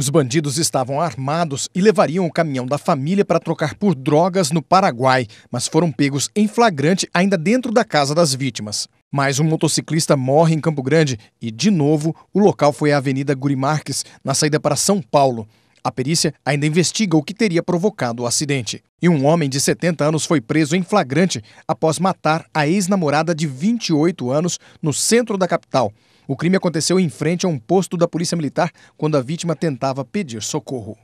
Os bandidos estavam armados e levariam o caminhão da família para trocar por drogas no Paraguai, mas foram pegos em flagrante ainda dentro da casa das vítimas. Mais um motociclista morre em Campo Grande e, de novo, o local foi a Avenida Guri Marques na saída para São Paulo. A perícia ainda investiga o que teria provocado o acidente. E um homem de 70 anos foi preso em flagrante após matar a ex-namorada de 28 anos no centro da capital. O crime aconteceu em frente a um posto da Polícia Militar quando a vítima tentava pedir socorro.